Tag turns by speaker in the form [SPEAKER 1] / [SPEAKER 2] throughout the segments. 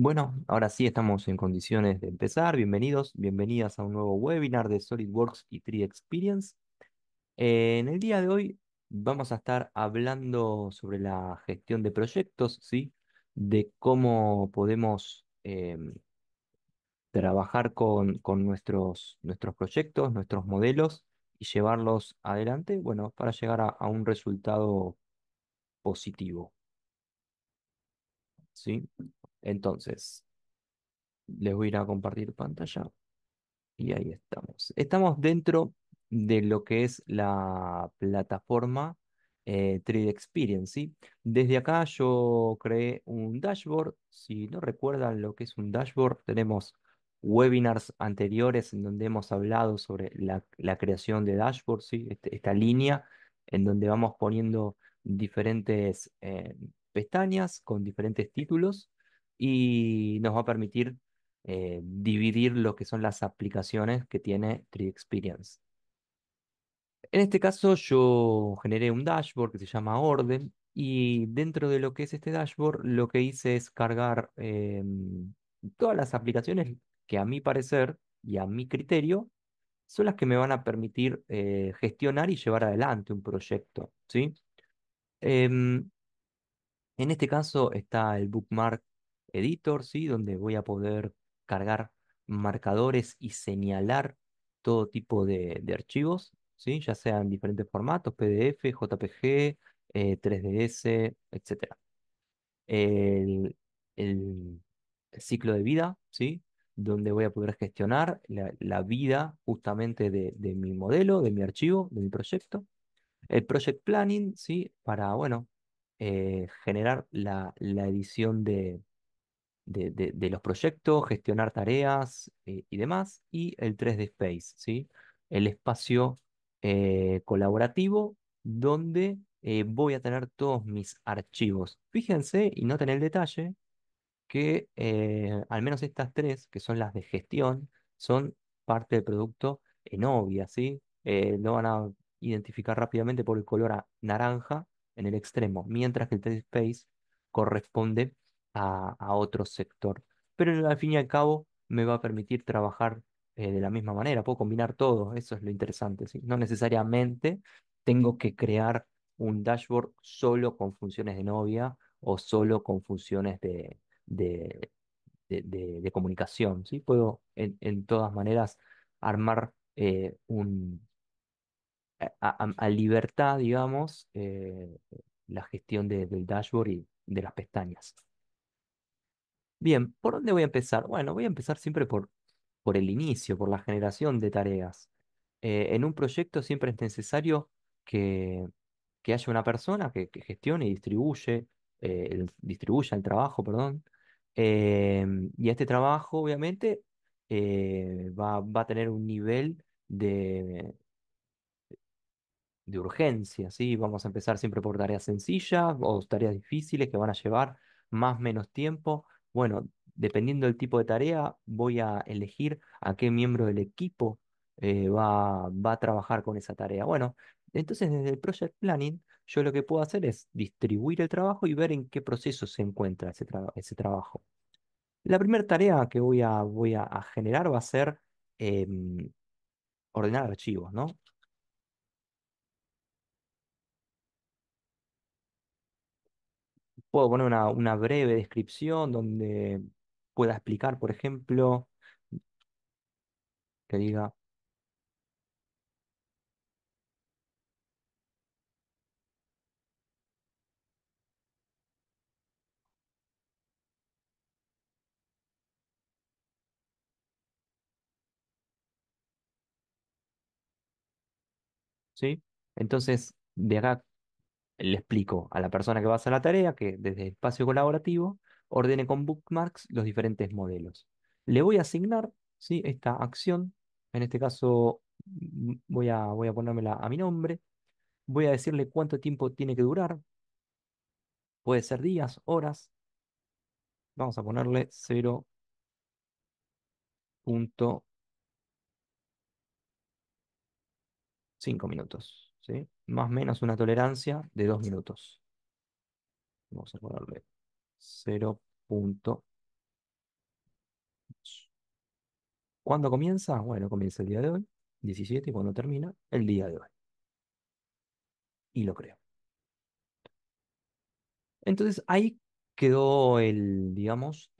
[SPEAKER 1] Bueno, ahora sí estamos en condiciones de empezar. Bienvenidos, bienvenidas a un nuevo webinar de SolidWorks y Tree Experience. Eh, en el día de hoy vamos a estar hablando sobre la gestión de proyectos, ¿sí? De cómo podemos em, trabajar con, con nuestros, nuestros, proyectos, nuestros modelos y llevarlos adelante, bueno, para llegar a, a un resultado positivo. ¿Sí? Entonces, les voy a ir a compartir pantalla y ahí estamos. Estamos dentro de lo que es la plataforma eh, Trade Experience. Desde acá yo creé un dashboard. Si no recuerdan lo que es un dashboard, tenemos webinars anteriores en donde hemos hablado sobre la, creación de dashboards, este, esta línea en donde vamos poniendo diferentes eh, pestañas con diferentes títulos y nos va a permitir eh, dividir lo que son las aplicaciones que tiene Tree Experience. En este caso yo generé un dashboard que se llama Orden y dentro de lo que es este dashboard lo que hice es cargar eh, todas las aplicaciones que a mi parecer y a mi criterio son las que me van a permitir eh, gestionar y llevar adelante un proyecto. ¿sí? Em, en este caso está el bookmark editor, ¿sí? donde voy a poder cargar marcadores y señalar todo tipo de, archivos, ¿sí? ya sean diferentes formatos, PDF, JPG, 3DS, eh, etc. El, ciclo de vida, ¿sí? donde voy a poder gestionar la, vida justamente de, mi modelo, de mi archivo, de mi proyecto. El project planning, ¿sí? para bueno, eh, generar la edición de, de, los proyectos, gestionar tareas eh, y demás, y el 3D Space, ¿sí? el espacio eh, colaborativo donde eh, voy a tener todos mis archivos. Fíjense y noten el detalle que al menos estas tres, que son las de gestión, son parte del producto en obvia, lo van a identificar rápidamente por el color naranja en el extremo, mientras que el 3D Space corresponde a, otro sector. Pero al fin y al cabo me va a permitir trabajar eh, de la misma manera, puedo combinar todo, eso es lo interesante. No necesariamente tengo que crear un dashboard solo con funciones de novia o solo con funciones de, de, comunicación. ¿sí? Puedo en, todas maneras armar eh, a, libertad, digamos, eh, la gestión del dashboard y de las pestañas. Bien, ¿por dónde voy a empezar? Bueno, voy a empezar siempre por, el inicio, por la generación de tareas. Eh, en un proyecto siempre es necesario que, haya una persona que, gestione y distribuye, eh, distribuya el trabajo, perdón. Eh, y este trabajo, obviamente, va, a tener un nivel de, urgencia, Vamos a empezar siempre por tareas sencillas o tareas difíciles que van a llevar más o menos tiempo bueno, dependiendo del tipo de tarea, voy a elegir a qué miembro del equipo eh, va, a trabajar con esa tarea. Bueno, entonces desde el Project Planning, yo lo que puedo hacer es distribuir el trabajo y ver en qué proceso se encuentra ese, trabajo. La primera tarea que voy a, voy a, generar va a ser em, ordenar archivos, ¿no? Puedo poner una, breve descripción donde pueda explicar, por ejemplo, que diga, ¿sí? Entonces, de acá le explico a la persona que va a hacer la tarea que desde el espacio colaborativo ordene con bookmarks los diferentes modelos. Le voy a asignar ¿sí? esta acción, en este caso mm, voy a, voy a ponérmela a mi nombre, voy a decirle cuánto tiempo tiene que durar, puede ser días, horas, vamos a ponerle 0.5 minutos. Más o menos una tolerancia de dos minutos. Vamos a ponerle 0. ¿Cuándo comienza? Bueno, comienza el día de hoy, 17, y cuando termina, el día de hoy. Y lo creo. Entonces ahí quedó el, digamos,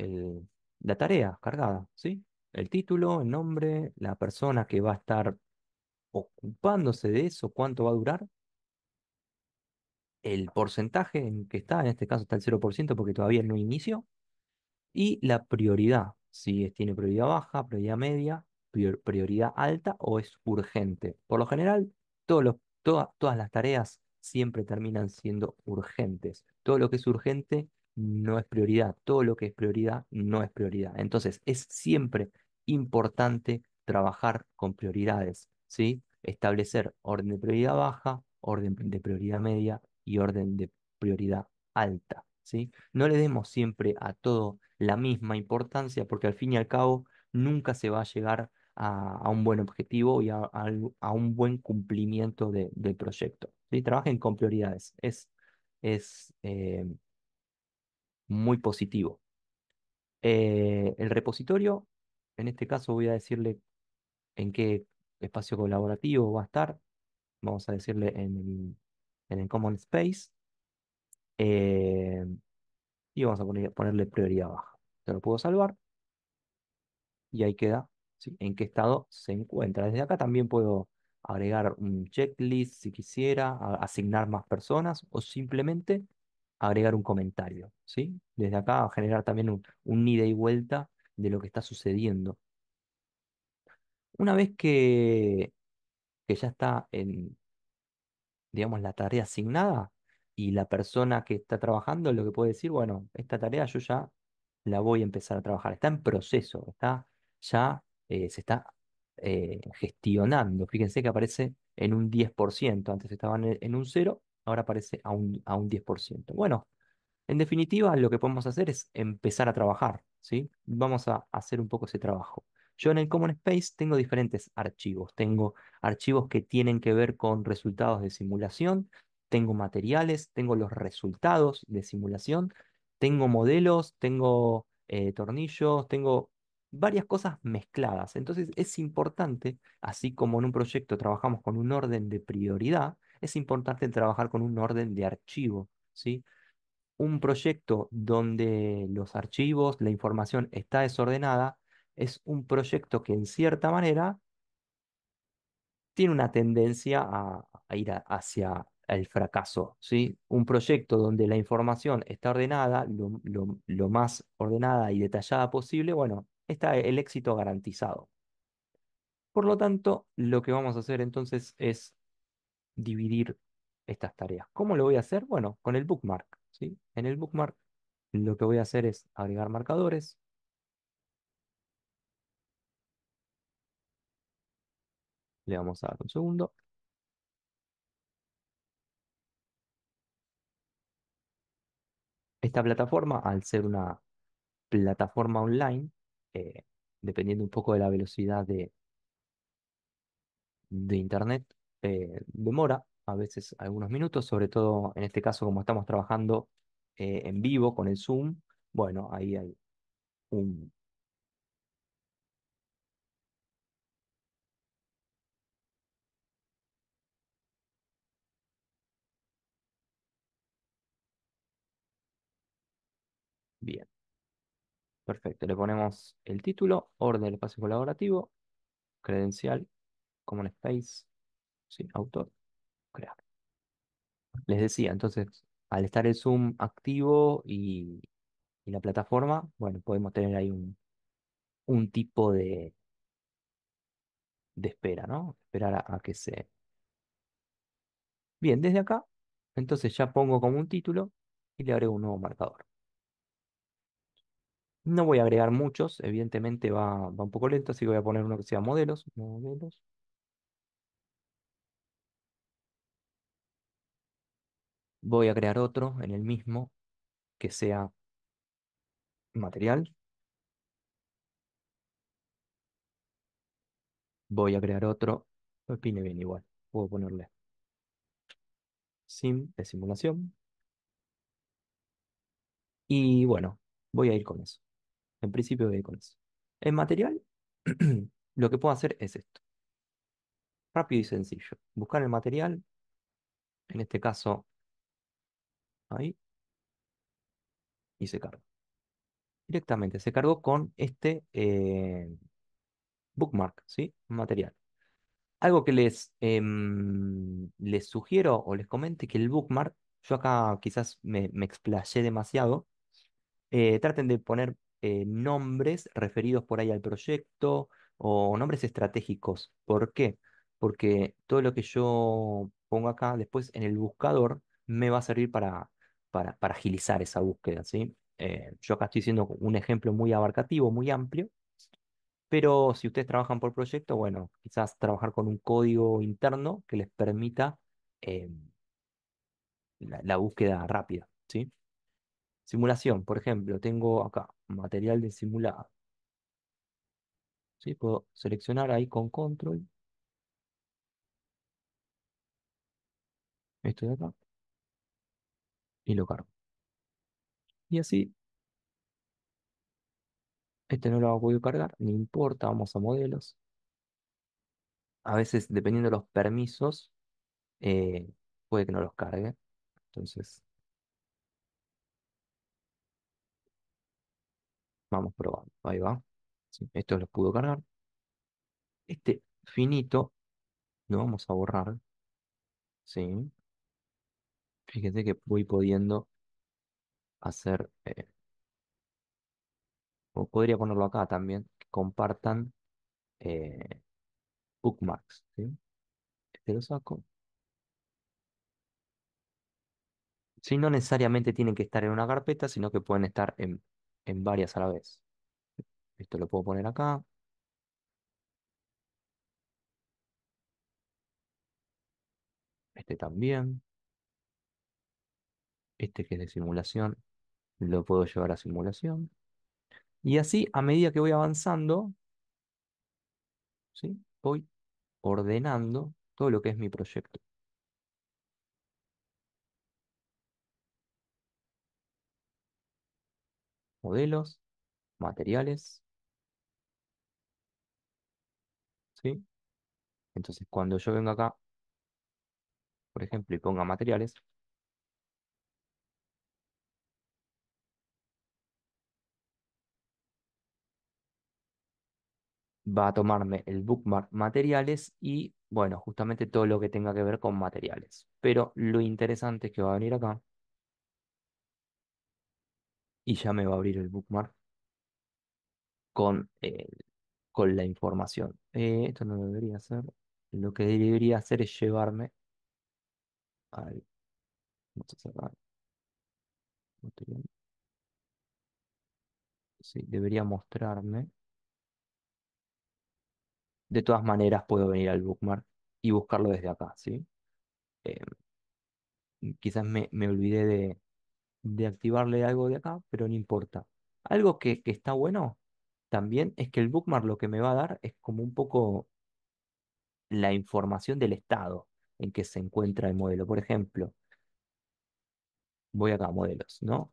[SPEAKER 1] la tarea cargada, ¿sí? El título, el nombre, la persona que va a estar ocupándose de eso, ¿cuánto va a durar? El porcentaje en que está, en este caso está el 0% porque todavía no inició, y la prioridad, si tiene prioridad baja, prioridad media, prioridad alta o es urgente. Por lo general, todos los, todas las tareas siempre terminan siendo urgentes. Todo lo que es urgente no es prioridad, todo lo que es prioridad no es prioridad. Entonces, es siempre importante trabajar con prioridades, ¿sí? establecer orden de prioridad baja, orden de prioridad media y orden de prioridad alta. ¿sí? No le demos siempre a todo la misma importancia porque al fin y al cabo nunca se va a llegar a, un buen objetivo y a, un buen cumplimiento del proyecto. Trabajen con prioridades, es, es eh, muy positivo. Eh, el repositorio, en este caso voy a decirle en qué espacio colaborativo va a estar, vamos a decirle en el, Common Space, eh, y vamos a ponerle prioridad baja. Te lo puedo salvar y ahí queda en qué estado se encuentra. Desde acá también puedo agregar un checklist si quisiera, asignar más personas o simplemente agregar un comentario. ¿sí? Desde acá a generar también un, un ida y vuelta de lo que está sucediendo una vez que, que ya está en, digamos, la tarea asignada y la persona que está trabajando lo que puede decir, bueno, esta tarea yo ya la voy a empezar a trabajar, está en proceso, está ya eh, se está eh, gestionando. Fíjense que aparece en un 10%, antes estaban e, en un 0, ahora aparece a un, a un 10%. Bueno, en definitiva, lo que podemos hacer es empezar a trabajar, ¿sí? Vamos a hacer un poco ese trabajo. Yo en el Common Space tengo diferentes archivos. Tengo archivos que tienen que ver con resultados de simulación, tengo materiales, tengo los resultados de simulación, tengo modelos, tengo eh, tornillos, tengo varias cosas mezcladas. Entonces es importante, así como en un proyecto trabajamos con un orden de prioridad, es importante trabajar con un orden de archivo, ¿sí? Un proyecto donde los archivos, la información está desordenada, es un proyecto que en cierta manera tiene una tendencia a, ir hacia el fracaso. ¿sí? Un proyecto donde la información está ordenada, lo, más ordenada y detallada posible, bueno, está el éxito garantizado. Por lo tanto, lo que vamos a hacer entonces es dividir estas tareas. ¿Cómo lo voy a hacer? Bueno, con el bookmark. ¿sí? En el bookmark lo que voy a hacer es agregar marcadores, Le vamos a dar un segundo. Esta plataforma, al ser una plataforma online, eh, dependiendo un poco de la velocidad de, de Internet, eh, demora a veces algunos minutos, sobre todo en este caso como estamos trabajando eh, en vivo con el Zoom, bueno, ahí hay un Perfecto, le ponemos el título, orden del espacio colaborativo, credencial, common space, sí, autor, crear. Les decía, entonces, al estar el Zoom activo y, la plataforma, bueno, podemos tener ahí un, tipo de, de espera, ¿no? Esperar a, a, que se... Bien, desde acá, entonces ya pongo como un título y le agrego un nuevo marcador. No voy a agregar muchos, evidentemente va, un poco lento, así que voy a poner uno que sea modelos. Modelos. Voy a crear otro en el mismo que sea material. Voy a crear otro. Opine bien igual. Puedo ponerle sim de simulación. Y bueno, voy a ir con eso. En principio voy con eso. En material, lo que puedo hacer es esto. Rápido y sencillo. Buscar el material. En este caso, ahí. Y se carga. Directamente se cargó con este eh, bookmark, ¿sí? Material. Algo que les, em, les sugiero o les comente que el bookmark, yo acá quizás me, explayé demasiado. Eh, traten de poner eh, nombres referidos por ahí al proyecto o nombres estratégicos. ¿Por qué? Porque todo lo que yo pongo acá después en el buscador me va a servir para, para, agilizar esa búsqueda. ¿sí? Eh, yo acá estoy haciendo un ejemplo muy abarcativo, muy amplio, pero si ustedes trabajan por proyecto, bueno, quizás trabajar con un código interno que les permita eh, la, la, búsqueda rápida, ¿sí? Simulación, por ejemplo, tengo acá material de simulado. Puedo seleccionar ahí con control. Esto de acá. Y lo cargo. Y así. Este no lo voy podido cargar, no importa, vamos a modelos. A veces, dependiendo de los permisos, eh, puede que no los cargue. Entonces, Vamos probando. Ahí va. esto lo pudo cargar. Este finito lo vamos a borrar. ¿Sí? Fíjense que voy pudiendo hacer... Eh, o podría ponerlo acá también. compartan eh, bookmarks. Este lo saco. Si sí, no necesariamente tienen que estar en una carpeta, sino que pueden estar en en varias a la vez. Esto lo puedo poner acá. Este también. Este que es de simulación, lo puedo llevar a simulación. Y así, a medida que voy avanzando, ¿sí? voy ordenando todo lo que es mi proyecto. modelos, materiales. Entonces, cuando yo venga acá, por ejemplo, y ponga materiales, va a tomarme el bookmark materiales y, bueno, justamente todo lo que tenga que ver con materiales. Pero lo interesante es que va a venir acá y ya me va a abrir el bookmark con, eh, con la información. Eh, esto no debería hacer. Lo que debería hacer es llevarme al... Vamos a cerrar. Sí, debería mostrarme. De todas maneras puedo venir al bookmark y buscarlo desde acá, ¿sí? Eh, quizás me olvidé de, de activarle algo de acá, pero no importa. Algo que, está bueno también es que el bookmark lo que me va a dar es como un poco la información del estado en que se encuentra el modelo. Por ejemplo, voy acá a modelos, ¿no?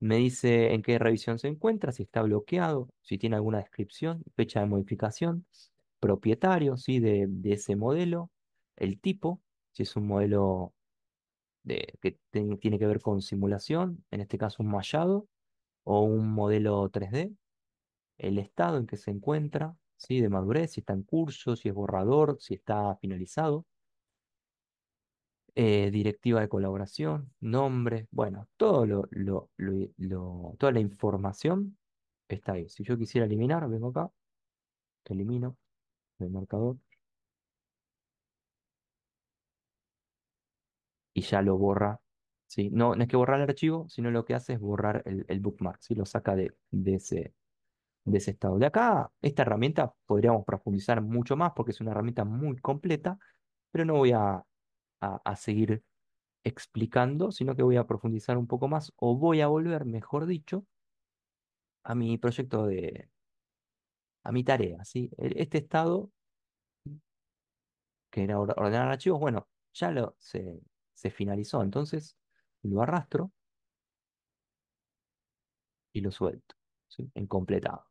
[SPEAKER 1] Me dice en qué revisión se encuentra, si está bloqueado, si tiene alguna descripción, fecha de modificación, propietario, ¿sí? De, de ese modelo, el tipo, si es un modelo que tiene que ver con simulación, en este caso un mallado o un modelo 3D, el estado en que se encuentra, de madurez, si está en curso, si es borrador, si está finalizado, eh, directiva de colaboración, nombre, bueno, toda la información está ahí. Si yo quisiera eliminar, vengo acá, elimino el marcador, y ya lo borra. ¿sí? No, no es que borra el archivo, sino lo que hace es borrar el, bookmark, lo saca de, ese, de ese estado. De acá, esta herramienta podríamos profundizar mucho más porque es una herramienta muy completa, pero no voy a, seguir explicando, sino que voy a profundizar un poco más, o voy a volver, mejor dicho, a mi proyecto de, a mi tarea, e, Este estado, que era ordenar archivos, bueno, ya lo, se, se finalizó. Entonces lo arrastro y lo suelto, en completado.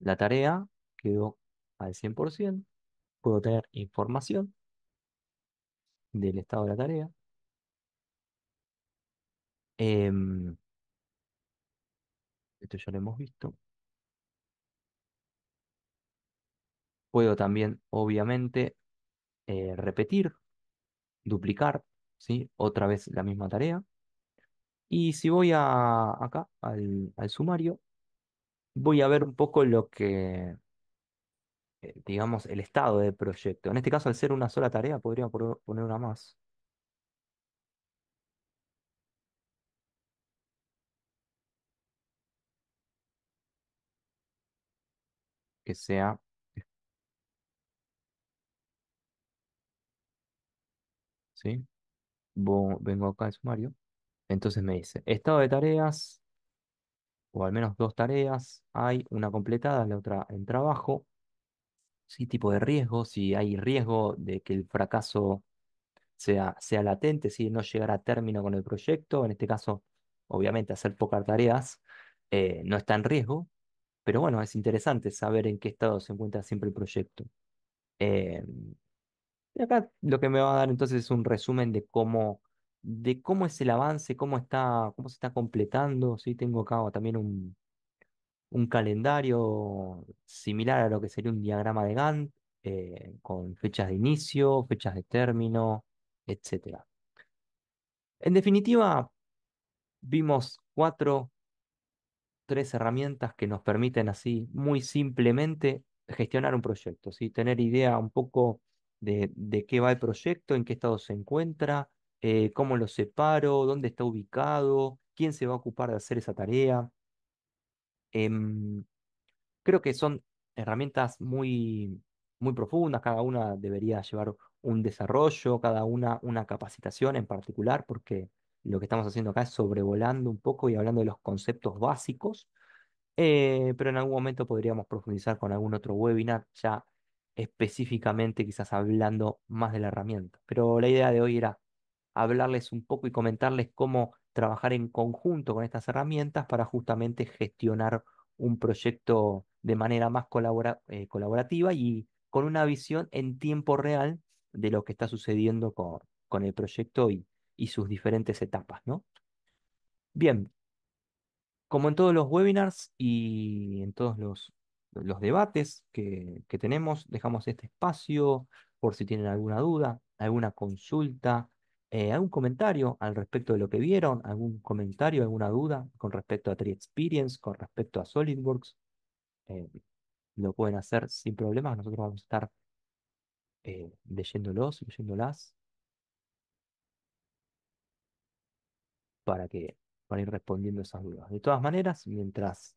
[SPEAKER 1] La tarea quedó al 100%, puedo tener información del estado de la tarea. Em, esto ya lo hemos visto. Puedo también, obviamente, eh, repetir duplicar, ¿sí? Otra vez la misma tarea. Y si voy a, acá, al, al sumario, voy a ver un poco lo que, eh, digamos, el estado del proyecto. En este caso, al ser una sola tarea, podría poner una más. Que sea vengo acá en sumario. Entonces me dice, estado de tareas, o al menos dos tareas, hay una completada, la otra en trabajo, ¿sí? Tipo de riesgo, si hay riesgo de que el fracaso sea, sea latente, si no llegará a término con el proyecto, en este caso, obviamente hacer pocas tareas eh, no está en riesgo, pero bueno, es interesante saber en qué estado se encuentra siempre el proyecto. Em, y acá lo que me va a dar entonces es un resumen de cómo, de cómo es el avance, cómo está, cómo se está completando. ¿sí? Tengo acá también un, un calendario similar a lo que sería un diagrama de Gantt, eh, con fechas de inicio, fechas de término, etc. En definitiva, vimos cuatro, tres herramientas que nos permiten así muy simplemente gestionar un proyecto, ¿sí? tener idea un poco de, qué va el proyecto, en qué estado se encuentra, eh, cómo lo separo, dónde está ubicado, quién se va a ocupar de hacer esa tarea. Em, creo que son herramientas muy, muy profundas, cada una debería llevar un desarrollo, cada una una capacitación en particular, porque lo que estamos haciendo acá es sobrevolando un poco y hablando de los conceptos básicos, eh, pero en algún momento podríamos profundizar con algún otro webinar ya específicamente quizás hablando más de la herramienta. Pero la idea de hoy era hablarles un poco y comentarles cómo trabajar en conjunto con estas herramientas para justamente gestionar un proyecto de manera más eh, colaborativa y con una visión en tiempo real de lo que está sucediendo con, con el proyecto y, y sus diferentes etapas, ¿no? Bien, como en todos los webinars y en todos los los debates que, tenemos. Dejamos este espacio por si tienen alguna duda, alguna consulta, eh, algún comentario al respecto de lo que vieron, algún comentario, alguna duda con respecto a Tree Experience, con respecto a SolidWorks. Eh, lo pueden hacer sin problemas. Nosotros vamos a estar eh, leyéndolos, leyéndolas. Para que para ir respondiendo esas dudas. De todas maneras, mientras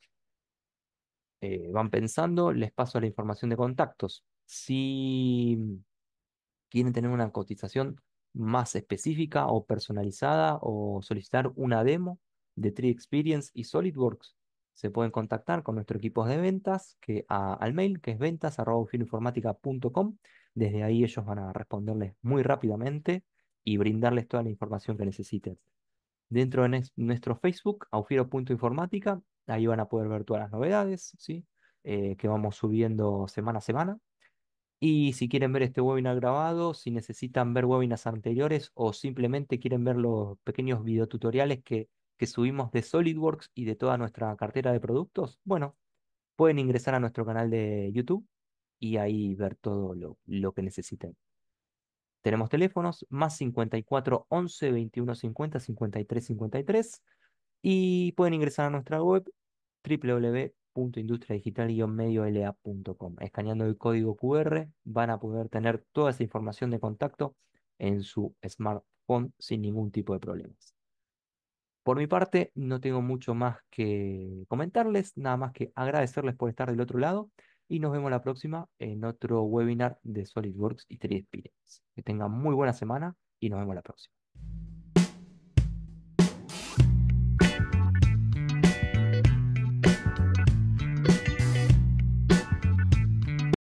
[SPEAKER 1] eh, van pensando, les paso la información de contactos. Si quieren tener una cotización más específica o personalizada o solicitar una demo de Tree Experience y SolidWorks, se pueden contactar con nuestro equipo de ventas que al mail que es ventas.filoinformática.com. Desde ahí ellos van a responderles muy rápidamente y brindarles toda la información que necesiten. Dentro de nuestro Facebook, aufiro.informática, Ahí van a poder ver todas las novedades, ¿sí? Eh, que vamos subiendo semana a semana. Y si quieren ver este webinar grabado, si necesitan ver webinars anteriores o simplemente quieren ver los pequeños videotutoriales que, que subimos de SolidWorks y de toda nuestra cartera de productos, bueno, pueden ingresar a nuestro canal de YouTube y ahí ver todo lo, lo que necesiten. Tenemos teléfonos más 54 11 21 50 53 53 y pueden ingresar a nuestra web wwwindustriadigital Escaneando el código QR van a poder tener toda esa información de contacto en su smartphone sin ningún tipo de problemas. Por mi parte, no tengo mucho más que comentarles, nada más que agradecerles por estar del otro lado y nos vemos la próxima en otro webinar de SolidWorks y 3D Que tengan muy buena semana y nos vemos la próxima.